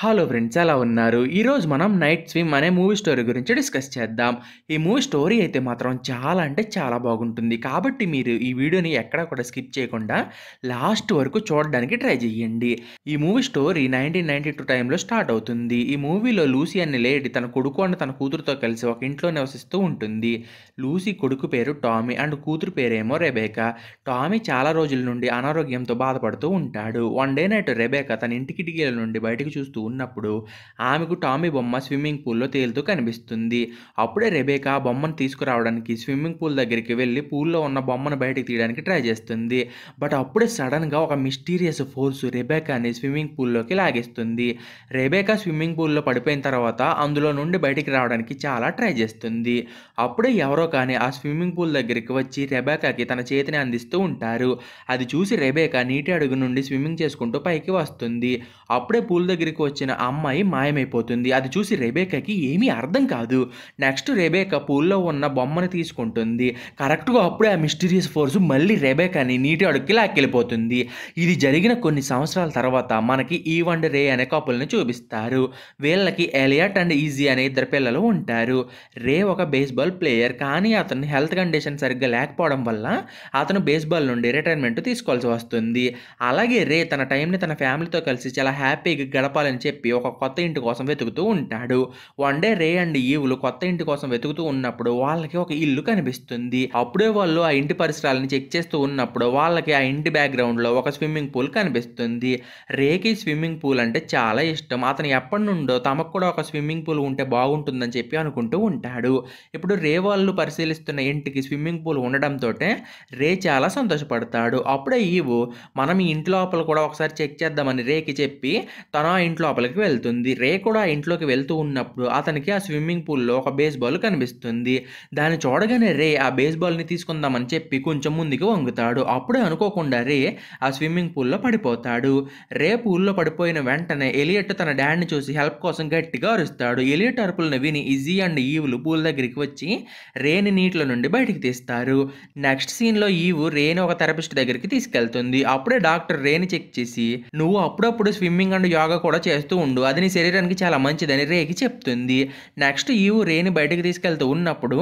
hello friends ఎలా ఉన్నారు ఈరోజు మనం నైట్ స్విమ్ అనే మూవీ స్టోరీ గురించి డిస్కస్ చేద్దాం ఈ మూవీ స్టోరీ అయితే మాత్రం చాలా అంటే చాలా బాగుంటుంది కాబట్టి మీరు ఈ వీడియోని ఎక్కడా కూడా స్కిప్ చేయకుండా లాస్ట్ వరకు చూడడానికి ట్రై చేయండి ఈ movie story nineteen ninety two టైంలో స్టార్ట్ అవుతుంది ఈ మూవీలో లూసీ అనే లేడీ తన కొడుకు అండ్ తన కూతురుతో కలిసి ఒక ఇంట్లో నివసిస్తూ ఉంటుంది లూసీ కొడుకు పేరు టామీ అండ్ కూతురు పేరేమో రెబేకా టామీ చాలా రోజుల నుండి అనారోగ్యంతో బాధపడుతూ ఉంటాడు వన్ డే నైట్ రెబేకా తన ఇంటి కిటికీల నుండి బయటకు చూస్తూ ఉన్నప్పుడు ఆమెకు టామీ బొమ్మ స్విమ్మింగ్ పూల్లో తేలుతూ కనిపిస్తుంది అప్పుడే రెబేకా బొమ్మను తీసుకురావడానికి స్విమ్మింగ్ పూల్ దగ్గరికి వెళ్ళి పూల్లో ఉన్న బొమ్మను బయటకు తీయడానికి ట్రై చేస్తుంది బట్ అప్పుడే సడన్గా ఒక మిస్టీరియస్ ఫోర్స్ రెబేకాని స్విమ్మింగ్ పూల్లోకి లాగేస్తుంది రెబేకా స్విమ్మింగ్ పూల్లో పడిపోయిన తర్వాత అందులో నుండి బయటికి రావడానికి చాలా ట్రై చేస్తుంది అప్పుడే ఎవరో కానీ ఆ స్విమ్మింగ్ పూల్ దగ్గరికి వచ్చి రెబేకాకి తన చేతిని అందిస్తూ ఉంటారు అది చూసి రెబేకా నీటి అడుగు నుండి స్విమ్మింగ్ చేసుకుంటూ పైకి వస్తుంది అప్పుడే పూల్ దగ్గరికి వచ్చి వచ్చిన అమ్మాయి మాయమైపోతుంది అది చూసి రెబేకకి ఏమీ అర్థం కాదు నెక్స్ట్ రెబేక పూల్లో ఉన్న బొమ్మను తీసుకుంటుంది కరెక్ట్గా అప్పుడే ఆ మిస్టీరియస్ ఫోర్స్ మళ్ళీ రెబేకని నీటి అడుక్కి లాక్కెళ్ళిపోతుంది ఇది జరిగిన కొన్ని సంవత్సరాల తర్వాత మనకి ఈ వన్ రే అనే కపుల్ని చూపిస్తారు వీళ్ళకి ఎలియట్ అండ్ ఈజీ అనే ఇద్దరు పిల్లలు ఉంటారు రే ఒక బేస్బాల్ ప్లేయర్ కానీ అతని హెల్త్ కండిషన్ సరిగ్గా లేకపోవడం వల్ల అతను బేస్బాల్ నుండి రిటైర్మెంట్ తీసుకోవాల్సి వస్తుంది అలాగే రే తన టైంని తన ఫ్యామిలీతో కలిసి చాలా హ్యాపీగా గడపాలని చెప్పి ఒక కొత్త ఇంటి కోసం వెతుకుతూ ఉంటాడు వన్ డే రే అండ్ ఈవులు కొత్త ఇంటి కోసం వెతుకుతూ ఉన్నప్పుడు వాళ్ళకి ఒక ఇల్లు కనిపిస్తుంది అప్పుడే వాళ్ళు ఆ ఇంటి పరిసరాలను చెక్ చేస్తూ ఉన్నప్పుడు వాళ్ళకి ఆ ఇంటి బ్యాక్గ్రౌండ్లో ఒక స్విమ్మింగ్ పూల్ కనిపిస్తుంది రేకి స్విమ్మింగ్ పూల్ అంటే చాలా ఇష్టం అతను ఎప్పటి నుండో తమకు కూడా ఒక స్విమ్మింగ్ పూల్ ఉంటే బాగుంటుందని చెప్పి అనుకుంటూ ఉంటాడు ఇప్పుడు రే వాళ్ళు పరిశీలిస్తున్న ఇంటికి స్విమ్మింగ్ పూల్ ఉండడంతో రే చాలా సంతోషపడతాడు అప్పుడే ఈవు మనం ఈ ఇంటి లోపల కూడా ఒకసారి చెక్ చేద్దామని రేకి చెప్పి తను ఆ ఇంటి లోపలికి వెళ్తుంది రే కూడా ఇంట్లోకి వెళ్తూ ఉన్నప్పుడు అతనికి ఆ స్విమ్మింగ్ పూల్లో ఒక బేస్బాల్ కనిపిస్తుంది దాన్ని చూడగానే రే ఆ బేస్బాల్ని తీసుకుందామని చెప్పి కొంచెం ముందుకు వంగుతాడు అప్పుడే అనుకోకుండా రే ఆ స్విమ్మింగ్ పూల్లో పడిపోతాడు రే పూల్లో పడిపోయిన వెంటనే ఎలియట్ తన డాడ్ని చూసి హెల్ప్ కోసం గట్టిగా అరుస్తాడు ఎలియట్ అరుపులను విని ఇజీ అండ్ ఈవులు పూల్ దగ్గరికి వచ్చి రేని నీటిలో నుండి బయటికి తీస్తారు నెక్స్ట్ సీన్లో ఈవు రేని ఒక థెరపిస్ట్ దగ్గరికి తీసుకెళ్తుంది అప్పుడే డాక్టర్ రేని చెక్ చేసి నువ్వు అప్పుడప్పుడు స్విమ్మింగ్ అండ్ యోగా కూడా చేస్తు చేస్తూ ఉండు అది నీ శరీరానికి చాలా మంచిదని రేకి చెప్తుంది నెక్స్ట్ ఈవు రేని బయటకు తీసుకెళ్తూ ఉన్నప్పుడు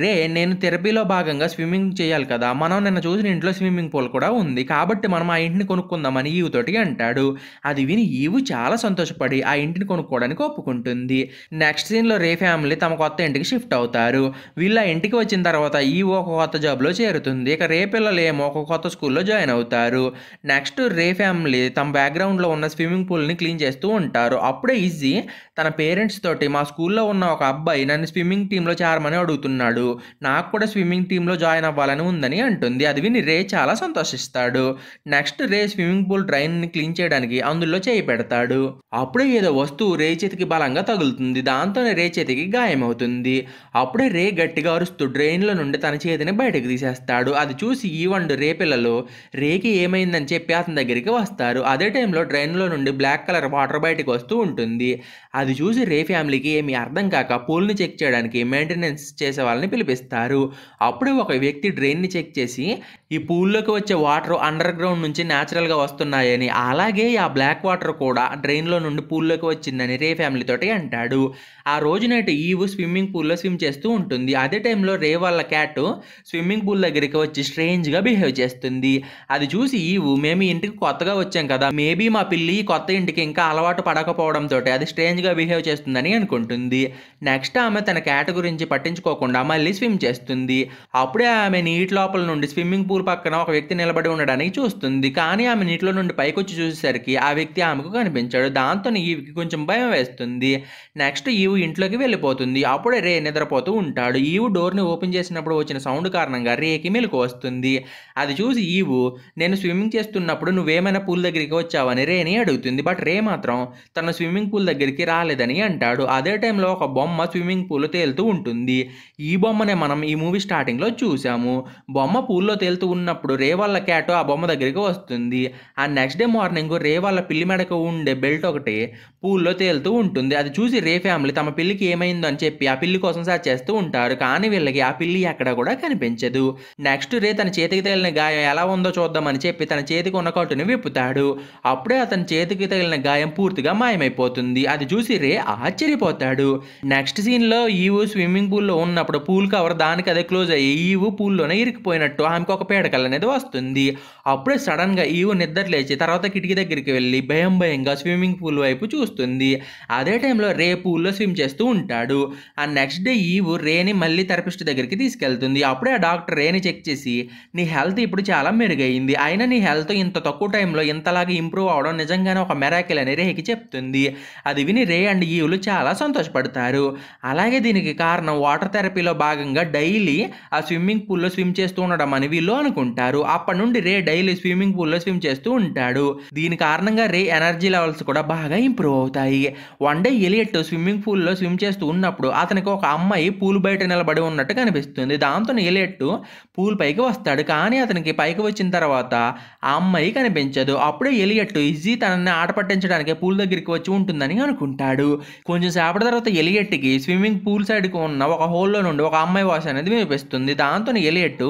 రే నేను థెరపీలో భాగంగా స్విమ్మింగ్ చేయాలి కదా మనం నిన్న చూసిన ఇంట్లో స్విమ్మింగ్ పూల్ కూడా ఉంది కాబట్టి మనం ఆ ఇంటిని కొనుక్కుందామని ఈవుతోటి అంటాడు అది విని ఈవు చాలా సంతోషపడి ఆ ఇంటిని కొనుక్కోవడానికి ఒప్పుకుంటుంది నెక్స్ట్ దీనిలో రే ఫ్యామిలీ తమ కొత్త ఇంటికి షిఫ్ట్ అవుతారు వీళ్ళు ఆ ఇంటికి వచ్చిన తర్వాత ఈవు ఒక కొత్త జాబ్లో చేరుతుంది ఇక రే పిల్లలు ఏమో ఒక కొత్త స్కూల్లో జాయిన్ అవుతారు నెక్స్ట్ రే ఫ్యామిలీ తమ బ్యాక్గ్రౌండ్లో ఉన్న స్విమ్మింగ్ పూల్ని క్లీన్ చేస్తూ ఉంటారు అప్పుడే ఈజీ తన పేరెంట్స్ తోటి మా స్కూల్లో ఉన్న ఒక అబ్బాయి నన్ను స్విమ్మింగ్ టీంలో చేరమని అడుగుతున్నాడు నాకు కూడా స్విమ్మింగ్ టీంలో జాయిన్ అవ్వాలని ఉందని అంటుంది అది విని రే చాలా సంతోషిస్తాడు నెక్స్ట్ రే స్విమ్మింగ్ పూల్ డ్రైన్ని క్లీన్ చేయడానికి అందులో చేయి పెడతాడు అప్పుడే ఏదో వస్తువు రే చేతికి బలంగా తగులుతుంది దాంతోనే రే చేతికి గాయమవుతుంది అప్పుడే రే గట్టిగా అరుస్తూ డ్రైన్లో నుండి తన చేతిని బయటకు తీసేస్తాడు అది చూసి ఈ వండు రే పిల్లలు రేకి ఏమైందని చెప్పి అతని దగ్గరికి వస్తారు అదే టైంలో డ్రైన్లో నుండి బ్లాక్ కలర్ వాటర్ బయట బయటకు వస్తూ ఉంటుంది అది చూసి రే ఫ్యామిలీకి ఏమి అర్థం కాక పూల్ని చెక్ చేయడానికి మెయింటెనెన్స్ చేసే వాళ్ళని పిలిపిస్తారు అప్పుడే ఒక వ్యక్తి డ్రైన్ని చెక్ చేసి ఈ పూల్లోకి వచ్చే వాటర్ అండర్ గ్రౌండ్ నుంచి న్యాచురల్గా వస్తున్నాయని అలాగే ఆ బ్లాక్ వాటర్ కూడా డ్రైన్లో నుండి పూల్లోకి వచ్చిందని రే ఫ్యామిలీ తోటి అంటాడు ఆ రోజు నైట్ ఈవు స్విమ్మింగ్ పూల్లో స్విమ్ చేస్తూ ఉంటుంది అదే టైంలో రే వాళ్ళ క్యాట్ స్విమ్మింగ్ పూల్ దగ్గరికి వచ్చి స్ట్రేంజ్గా బిహేవ్ చేస్తుంది అది చూసి ఈవు మేము ఇంటికి కొత్తగా వచ్చాం కదా మేబీ మా పిల్లి కొత్త ఇంటికి ఇంకా అలవాటు పడకపోవడంతో అది స్ట్రేంజ్గా బిహేవ్ చేస్తుందని అనుకుంటుంది నెక్స్ట్ ఆమె తన క్యాట్ గురించి పట్టించుకోకుండా మళ్ళీ స్విమ్ చేస్తుంది అప్పుడే ఆమె నీటి లోపల నుండి స్విమ్మింగ్ పూల్ పక్కన ఒక వ్యక్తి నిలబడి ఉండడానికి చూస్తుంది కానీ ఆమె నీటిలో నుండి పైకొచ్చి చూసేసరికి ఆ వ్యక్తి ఆమెకు కనిపించాడు దాంతో ఈవికి కొంచెం భయం వేస్తుంది నెక్స్ట్ ఈవు ఇంట్లోకి వెళ్ళిపోతుంది అప్పుడే రే నిద్రపోతూ ఉంటాడు ఈవు డోర్ని ఓపెన్ చేసినప్పుడు వచ్చిన సౌండ్ కారణంగా రేకి మెలకు వస్తుంది అది చూసి ఈవు నేను స్విమ్మింగ్ చేస్తున్నప్పుడు నువ్వేమైనా పూల్ దగ్గరికి వచ్చావని రేని అడుగుతుంది బట్ రే మాత్రం తన స్విమ్మింగ్ పూల్ దగ్గరికి రాలేదని అంటాడు అదే టైంలో ఒక బొమ్మ స్విమ్మింగ్ పూల్ తేలుతూ ఉంటుంది ఈ బొమ్మనే మనం ఈ మూవీ స్టార్టింగ్లో చూసాము బొమ్మ పూల్లో తేలుతూ వెళ్తూ ఉన్నప్పుడు రేవాళ్ళ క్యాట్ ఆ బొమ్మ దగ్గరికి వస్తుంది ఆ నెక్స్ట్ డే మార్నింగ్ రేవాళ్ళ పిల్లి మెడకు ఉండే బెల్ట్ ఒకటి పూల్లో తేలుతూ ఉంటుంది అది చూసి రే ఫ్యామిలీ తమ పిల్లికి ఏమైందో అని చెప్పి ఆ పిల్లి కోసం సార్ చేస్తూ ఉంటారు కానీ వీళ్ళకి ఆ పిల్లి ఎక్కడ కూడా కనిపించదు నెక్స్ట్ రే తన చేతికి తగిలిన గాయం ఎలా ఉందో చూద్దామని చెప్పి తన చేతికి ఉన్న కట్టుని విప్పుతాడు అప్పుడే అతని చేతికి తగిలిన గాయం పూర్తిగా మాయమైపోతుంది అది చూసి రే ఆశ్చర్యపోతాడు నెక్స్ట్ సీన్లో ఈవు స్విమ్మింగ్ పూల్లో ఉన్నప్పుడు పూల్ కవర్ దానికి అదే క్లోజ్ అయ్యి ఈవు పూల్లోనే ఇరికిపోయినట్టు ఆమెకు ఒక పేడకల్ అనేది వస్తుంది అప్పుడే సడన్గా ఈవు నిద్ర లేచి తర్వాత కిటికీ దగ్గరికి వెళ్ళి భయం భయంగా స్విమ్మింగ్ పూల్ వైపు చూస్తుంది అదే టైంలో రే పూల్లో స్విమ్ చేస్తూ ఉంటాడు ఆ నెక్స్ట్ డే ఈవు రేని మళ్ళీ థెరపిస్ట్ దగ్గరికి తీసుకెళ్తుంది అప్పుడే ఆ డాక్టర్ రేని చెక్ చేసి నీ హెల్త్ ఇప్పుడు చాలా మెరుగైంది అయినా నీ హెల్త్ ఇంత తక్కువ టైంలో ఇంతలాగా ఇంప్రూవ్ అవడం నిజంగానే ఒక మెరాకిల్ అని రేకి చెప్తుంది అది విని రే అండ్ ఈవులు చాలా సంతోషపడతారు అలాగే దీనికి కారణం వాటర్ థెరపీలో భాగంగా డైలీ ఆ స్విమ్మింగ్ పూల్లో స్విమ్ చేస్తూ ఉండడం అని వీళ్ళు అనుకుంటారు అప్పటి నుండి రే డైలీ స్విమ్మింగ్ పూల్లో స్విమ్ చేస్తూ ఉంటాడు దీని కారణంగా రే ఎనర్జీ లెవెల్స్ కూడా బాగా ఇంప్రూవ్ అవుతాయి వన్ డే ఎలియట్ స్విమ్మింగ్ పూల్లో స్విమ్ చేస్తూ ఉన్నప్పుడు అతనికి ఒక అమ్మాయి పూల్ బయట నిలబడి ఉన్నట్టు కనిపిస్తుంది దాంతో ఎలియట్ పూల్ పైకి వస్తాడు కానీ అతనికి పైకి వచ్చిన తర్వాత ఆ అమ్మాయి కనిపించదు అప్పుడే ఎలియట్ ఈజీ తనని ఆట పట్టించడానికి పూల్ దగ్గరికి వచ్చి ఉంటుందని అనుకుంటాడు కొంచెం సేపటి తర్వాత ఎలియట్కి స్విమ్మింగ్ పూల్ సైడ్కి ఉన్న ఒక హోల్లో నుండి ఒక అమ్మాయి వాయిస్ అనేది వినిపిస్తుంది దాంతో ఎలియట్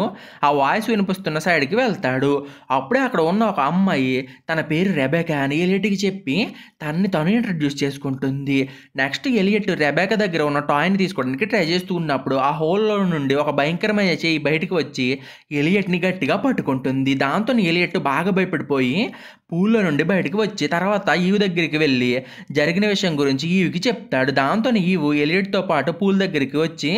ఆ వాయిస్ విని కనిపిస్తున్న సైడ్కి వెళ్తాడు అప్పుడే అక్కడ ఉన్న ఒక అమ్మాయి తన పేరు రెబేకా అని ఎలియట్కి చెప్పి తనని తను ఇంట్రడ్యూస్ చేసుకుంటుంది నెక్స్ట్ ఎలియట్ రెబేకా దగ్గర ఉన్న టాయ్ని తీసుకోవడానికి ట్రై చేస్తూ ఉన్నప్పుడు ఆ హోల్లో నుండి ఒక భయంకరమైన చేయి బయటకు వచ్చి ఎలియట్ని గట్టిగా పట్టుకుంటుంది దాంతో ఎలియట్ బాగా భయపడిపోయి ఊళ్ళో నుండి బయటకు వచ్చి తర్వాత ఈవు దగ్గరికి వెళ్ళి జరిగిన విషయం గురించి ఈవికి చెప్తాడు దాంతో ఈవు ఎలియట్తో పాటు పూల దగ్గరికి వచ్చి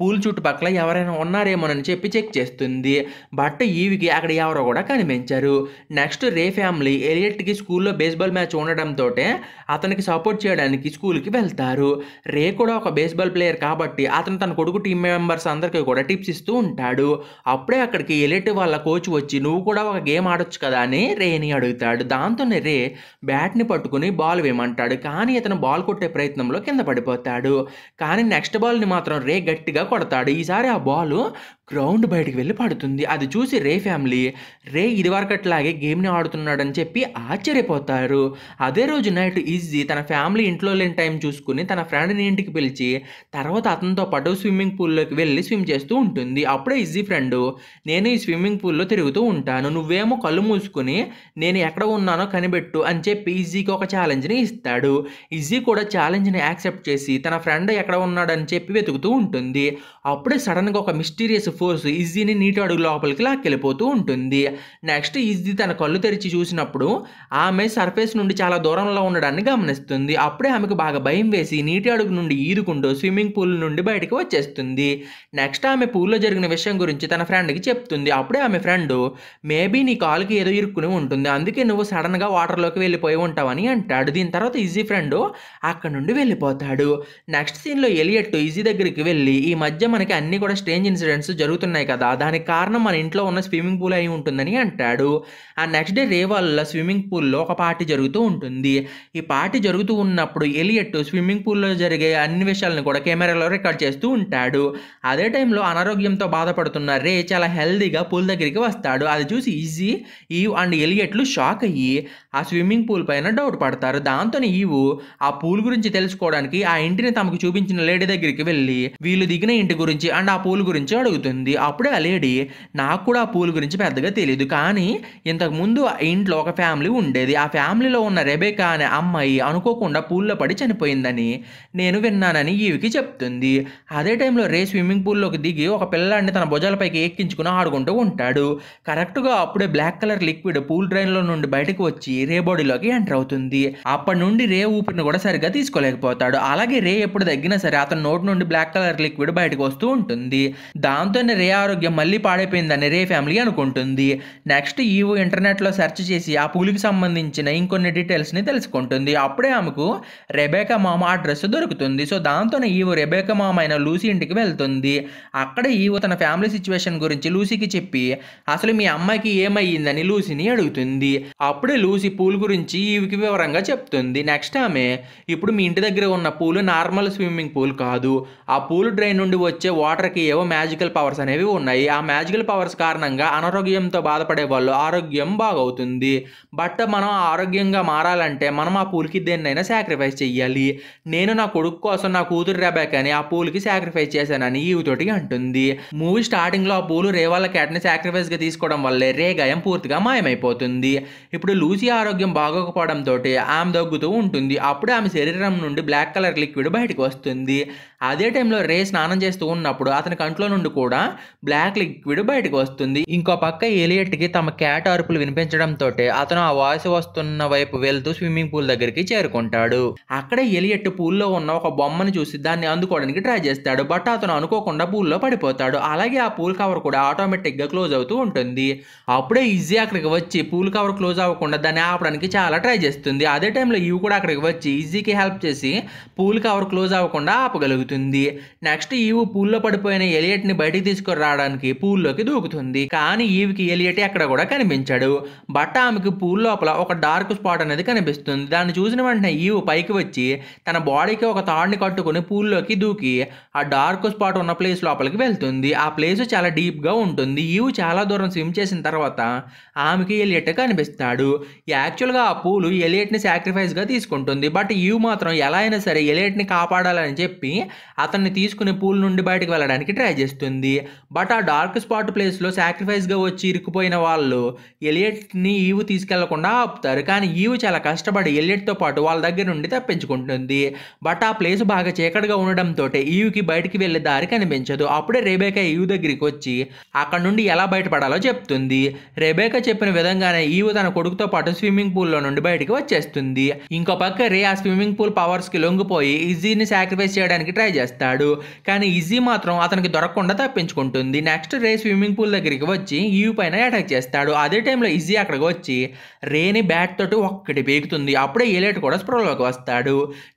పూల చుట్టుపక్కల ఎవరైనా ఉన్నారేమోనని చెప్పి చెక్ చేస్తుంది బట్ ఈవికి అక్కడ ఎవరో కూడా కనిపించారు నెక్స్ట్ రే ఫ్యామిలీ ఎలియట్కి స్కూల్లో బేస్బాల్ మ్యాచ్ ఉండడంతో అతనికి సపోర్ట్ చేయడానికి స్కూల్కి వెళ్తారు రే కూడా ఒక బేస్బాల్ ప్లేయర్ కాబట్టి అతను తన కొడుకు టీం మెంబర్స్ అందరికీ కూడా టిప్స్ ఇస్తూ ఉంటాడు అప్పుడే అక్కడికి ఎలియట్ వాళ్ళ కోచ్ వచ్చి నువ్వు కూడా ఒక గేమ్ ఆడొచ్చు కదా అని రేని అడుగుతాడు చేస్తాడు దాంతోనే బ్యాట్ని పట్టుకుని బాల్ వేయమంటాడు కానీ ఇతను బాల్ కొట్టే ప్రయత్నంలో కింద పడిపోతాడు కానీ నెక్స్ట్ బాల్ని మాత్రం రే గట్టిగా కొడతాడు ఈసారి ఆ బాలు గ్రౌండ్ బయటకు వెళ్ళి పడుతుంది అది చూసి రే ఫ్యామిలీ రే ఇదివరకట్లాగే గేమ్ని ఆడుతున్నాడని చెప్పి ఆశ్చర్యపోతారు అదే రోజు నైట్ ఈజీ తన ఫ్యామిలీ ఇంట్లో లేని టైం చూసుకుని తన ఫ్రెండ్ని ఇంటికి పిలిచి తర్వాత అతనితో పాటు స్విమ్మింగ్ పూల్లోకి వెళ్ళి స్విమ్ చేస్తూ ఉంటుంది అప్పుడే ఈజీ ఫ్రెండ్ నేను ఈ స్విమ్మింగ్ పూల్లో తిరుగుతూ ఉంటాను నువ్వేమో కళ్ళు మూసుకుని నేను ఎక్కడ ఉన్నానో కనిపెట్టు అని చెప్పి ఈజీకి ఒక ఛాలెంజ్ని ఇస్తాడు ఈజీ కూడా ఛాలెంజ్ని యాక్సెప్ట్ చేసి తన ఫ్రెండ్ ఎక్కడ ఉన్నాడని చెప్పి వెతుకుతూ ఉంటుంది అప్పుడే సడన్గా ఒక మిస్టీరియస్ ఫోర్స్ ఇజ్జీని నీటి అడుగు లోపలికి లాక్కెళ్ళిపోతూ ఉంటుంది నెక్స్ట్ ఇజ్జీ తన కళ్ళు తెరిచి చూసినప్పుడు ఆమె సర్ఫేస్ నుండి చాలా దూరంలో ఉండడాన్ని గమనిస్తుంది అప్పుడే ఆమెకు బాగా భయం వేసి నీటి అడుగు నుండి ఈదుకుంటూ స్విమ్మింగ్ పూల్ నుండి బయటకు వచ్చేస్తుంది నెక్స్ట్ ఆమె పూల్లో జరిగిన విషయం గురించి తన ఫ్రెండ్కి చెప్తుంది అప్పుడే ఆమె ఫ్రెండ్ మేబీ నీ కాలుకి ఏదో ఇరుక్కుని ఉంటుంది అందుకే నువ్వు సడన్గా వాటర్లోకి వెళ్ళిపోయి ఉంటావని అంటాడు దీని తర్వాత ఈజీ ఫ్రెండ్ అక్కడ నుండి వెళ్ళిపోతాడు నెక్స్ట్ సీన్లో ఎలియట్ ఈజీ దగ్గరికి వెళ్ళి ఈ మధ్య మనకి అన్ని కూడా స్ట్రేంజ్ ఇన్సిడెంట్స్ జరుగుతాయి జరుగుతున్నాయి కదా దానికి కారణం మన ఇంట్లో ఉన్న స్విమ్మింగ్ పూల్ అయి ఉంటుందని అంటాడు ఆ నెక్స్ట్ డే రే స్విమ్మింగ్ పూల్లో ఒక పార్టీ జరుగుతూ ఉంటుంది ఈ పార్టీ జరుగుతూ ఉన్నప్పుడు ఎలియట్ స్విమ్మింగ్ పూల్లో జరిగే అన్ని విషయాలను కూడా కెమెరాలో రికార్డ్ చేస్తూ ఉంటాడు అదే టైంలో అనారోగ్యంతో బాధపడుతున్న రే చాలా హెల్దీగా పూల్ దగ్గరికి వస్తాడు అది చూసి ఈజీ ఈ అండ్ ఎలియట్లు షాక్ అయ్యి ఆ స్విమ్మింగ్ పూల్ పైన డౌట్ పడతారు దాంతో ఈవు ఆ పూల్ గురించి తెలుసుకోవడానికి ఆ ఇంటిని తమకు చూపించిన లేడీ దగ్గరికి వెళ్ళి వీళ్ళు దిగిన ఇంటి గురించి అండ్ ఆ పూల్ గురించి అడుగుతుంది ఉంటుంది అప్పుడు ఆ లేడీ నాకు కూడా ఆ పూల గురించి పెద్దగా తెలియదు కానీ ఇంతకుముందు ఇంట్లో ఒక ఫ్యామిలీ ఉండేది ఆ ఫ్యామిలీలో ఉన్న రెబేకా అనే అమ్మాయి అనుకోకుండా పూల్లో పడి చనిపోయిందని నేను విన్నానని ఈవికి చెప్తుంది అదే టైంలో రే స్విమ్మింగ్ పూల్లోకి దిగి ఒక పిల్లాడిని తన భుజాలపైకి ఎక్కించుకుని ఆడుకుంటూ ఉంటాడు కరెక్ట్గా అప్పుడే బ్లాక్ కలర్ లిక్విడ్ పూల్ డ్రైన్లో నుండి బయటకు వచ్చి రే బాడీలోకి ఎంటర్ అవుతుంది అప్పటి నుండి రే ఊపిరిని కూడా సరిగ్గా తీసుకోలేకపోతాడు అలాగే రే ఎప్పుడు తగ్గినా సరే అతను నోటి నుండి బ్లాక్ కలర్ లిక్విడ్ బయటకు వస్తూ ఉంటుంది దాంతో దాంతోనే రే ఆరోగ్యం మళ్ళీ పాడైపోయిందని రే ఫ్యామిలీ అనుకుంటుంది నెక్స్ట్ ఈవు ఇంటర్నెట్లో సెర్చ్ చేసి ఆ పూలికి సంబంధించిన ఇంకొన్ని డీటెయిల్స్ని తెలుసుకుంటుంది అప్పుడే ఆమెకు రెబేకా మామ అడ్రస్ దొరుకుతుంది సో దాంతోనే ఈవు రెబేకా మామ అయిన లూసీ ఇంటికి వెళ్తుంది అక్కడ ఈవు తన ఫ్యామిలీ సిచ్యువేషన్ గురించి లూసీకి చెప్పి అసలు మీ అమ్మాయికి ఏమయ్యిందని లూసీని అడుగుతుంది అప్పుడే లూసీ పూల్ గురించి ఈవికి వివరంగా చెప్తుంది నెక్స్ట్ ఆమె ఇప్పుడు మీ ఇంటి దగ్గర ఉన్న పూలు నార్మల్ స్విమ్మింగ్ పూల్ కాదు ఆ పూల్ డ్రైన్ నుండి వచ్చే వాటర్కి ఏవో మ్యాజికల్ పవర్ పవర్స్ అనేవి ఉన్నాయి ఆ మ్యాజికల్ పవర్స్ కారణంగా అనారోగ్యంతో బాధపడే వాళ్ళు ఆరోగ్యం బాగవుతుంది బట్ మనం ఆరోగ్యంగా మారాలంటే మనం ఆ పూలకి దేన్నైనా సాక్రిఫైస్ చెయ్యాలి నేను నా కొడుకు కోసం నా కూతురు రెబాకని ఆ పూలకి సాక్రిఫైస్ చేశానని ఈవితోటి అంటుంది మూవీ స్టార్టింగ్లో ఆ పూలు రే వాళ్ళ క్యాట్ని సాక్రిఫైస్గా తీసుకోవడం వల్లే రే గాయం పూర్తిగా మాయమైపోతుంది ఇప్పుడు లూసీ ఆరోగ్యం బాగోకపోవడంతో ఆమె దగ్గుతూ ఉంటుంది అప్పుడు ఆమె శరీరం నుండి బ్లాక్ కలర్ లిక్విడ్ బయటకు వస్తుంది అదే టైంలో రే స్నానం చేస్తూ ఉన్నప్పుడు అతని కంట్లో నుండి కూడా బ్లాక్ లిక్విడ్ బయటకు వస్తుంది ఇంకో పక్క ఏలియట్కి తమ క్యాట్ అరుపులు వినిపించడంతో అతను ఆ వాయిస్ వస్తున్న వైపు వెళ్తూ స్విమ్మింగ్ పూల్ దగ్గరికి చేరుకుంటాడు అక్కడ ఎలియట్ పూల్లో ఉన్న ఒక బొమ్మను చూసి దాన్ని అందుకోవడానికి ట్రై చేస్తాడు బట్ అతను అనుకోకుండా పూల్లో పడిపోతాడు అలాగే ఆ పూల్ కవర్ కూడా ఆటోమేటిక్గా క్లోజ్ అవుతూ ఉంటుంది అప్పుడే ఈజీ అక్కడికి వచ్చి పూల్ కవర్ క్లోజ్ అవ్వకుండా దాన్ని ఆపడానికి చాలా ట్రై చేస్తుంది అదే టైంలో ఇవి కూడా అక్కడికి వచ్చి ఈజీకి హెల్ప్ చేసి పూల్ కవర్ క్లోజ్ అవ్వకుండా ఆపగలుగుతుంది నెక్స్ట్ ఇవి పూల్లో పడిపోయిన ఎలియట్ని బయటికి తీసుకుని రావడానికి పూల్లోకి దూకుతుంది కానీ ఈవికి ఎలియటి ఎక్కడ కూడా కనిపించాడు బట్ట ఆమెకి పూల్ లోపల ఒక డార్క్ స్పాట్ అనేది కనిపిస్తుంది దాన్ని చూసిన వెంటనే ఈవ్ పైకి వచ్చి తన బాడీకి ఒక తాడుని కట్టుకుని పూల్లోకి దూకి ఆ డార్క్ స్పాట్ ఉన్న ప్లేస్ లోపలికి వెళ్తుంది ఆ ప్లేస్ చాలా డీప్గా ఉంటుంది ఈవ్ చాలా దూరం స్విమ్ చేసిన తర్వాత ఆమెకి ఎలియట్ కనిపిస్తాడు యాక్చువల్గా ఆ పూలు ఎలియట్ని సాక్రిఫైస్గా తీసుకుంటుంది బట్ ఈవ్ మాత్రం ఎలా అయినా సరే ఎలియట్ని కాపాడాలని చెప్పి అతన్ని తీసుకుని పూల్ నుండి బయటకు వెళ్ళడానికి ట్రై చేస్తుంది బట్ ఆ డార్క్ స్పాట్ ప్లేస్లో సాక్రిఫైస్గా వచ్చి ఇరుక్కుపోయిన వాళ్ళు ఎలియట్ని ఈవు తీసుకెళ్లకుండా ఆపుతారు కానీ ఈవు చాలా కష్టపడి ఎలియట్తో పాటు వాళ్ళ దగ్గర నుండి తప్పించుకుంటుంది బట్ ఆ ప్లేస్ బాగా చీకటిగా ఉండడంతో ఈవుకి బయటికి వెళ్ళే దారి కనిపించదు అప్పుడే రేబేకా ఈవు దగ్గరికి వచ్చి అక్కడ నుండి ఎలా బయటపడాలో చెప్తుంది రేబేకా చెప్పిన విధంగానే ఈవు తన కొడుకుతో పాటు స్విమ్మింగ్ పూల్లో నుండి బయటికి వచ్చేస్తుంది ఇంకో పక్క రే ఆ స్విమ్మింగ్ పూల్ పవర్స్కి లొంగిపోయి ఈజీని సాక్రిఫైస్ చేయడానికి ట్రై చేస్తాడు కానీ ఈజీ మాత్రం అతనికి దొరకకుండా తప్పించు తప్పించుకుంటుంది నెక్స్ట్ రే స్విమ్మింగ్ పూల్ దగ్గరికి వచ్చి యూ పైన అటాక్ చేస్తాడు అదే టైంలో ఈజీ అక్కడికి వచ్చి రేని బ్యాట్ తోటి ఒక్కటి పేగుతుంది అప్పుడే ఏలేట్ కూడా స్ప్రోలోకి వస్తాడు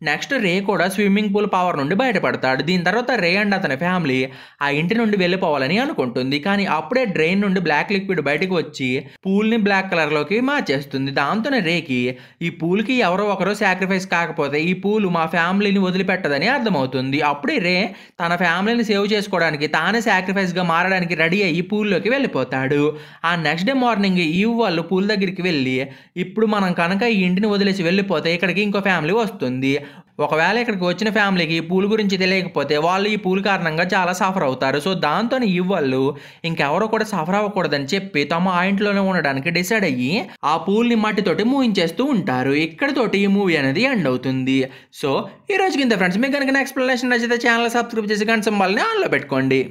నెక్స్ట్ రే కూడా స్విమ్మింగ్ పూల్ పవర్ నుండి బయటపడతాడు దీని తర్వాత రే అండ్ అతని ఫ్యామిలీ ఆ ఇంటి నుండి వెళ్ళిపోవాలని అనుకుంటుంది కానీ అప్పుడే డ్రైన్ నుండి బ్లాక్ లిక్విడ్ బయటకు వచ్చి పూల్ని బ్లాక్ కలర్లోకి మార్చేస్తుంది దాంతోనే రేకి ఈ పూల్కి ఎవరో ఒకరో సాక్రిఫైస్ కాకపోతే ఈ పూలు మా ఫ్యామిలీని వదిలిపెట్టదని అర్థమవుతుంది అప్పుడే రే తన ఫ్యామిలీని సేవ్ చేసుకోవడానికి తానే సాక్రిఫైస్గా మారడానికి రెడీ అయ్యి పూల్లోకి వెళ్ళిపోతాడు ఆ నెక్స్ట్ డే మార్నింగ్ ఈవ్ వాళ్ళు పూల్ దగ్గరికి వెళ్ళి ఇప్పుడు మనం కనుక ఈ ఇంటిని వదిలేసి వెళ్ళిపోతే ఇక్కడికి ఇంకో ఫ్యామిలీ వస్తుంది ఒకవేళ ఇక్కడికి వచ్చిన ఫ్యామిలీకి పూలు గురించి తెలియకపోతే వాళ్ళు ఈ పూలు కారణంగా చాలా సఫర్ అవుతారు సో దాంతో వాళ్ళు ఇంకెవరో కూడా సఫర్ అవ్వకూడదని చెప్పి తమ ఆ ఇంట్లోనే ఉండడానికి డిసైడ్ అయ్యి ఆ పూల్ని మట్టితోటి మూయించేస్తూ ఉంటారు ఇక్కడతోటి ఈ మూవీ అనేది ఎండ్ అవుతుంది సో ఈ రోజు కింద ఫ్రెండ్స్ మీకు కనుక ఎక్స్ప్లెనేషన్ నచ్చితే ఛానల్ సబ్స్క్రైబ్ చేసి కనసం వాళ్ళని ఆన్లో పెట్టుకోండి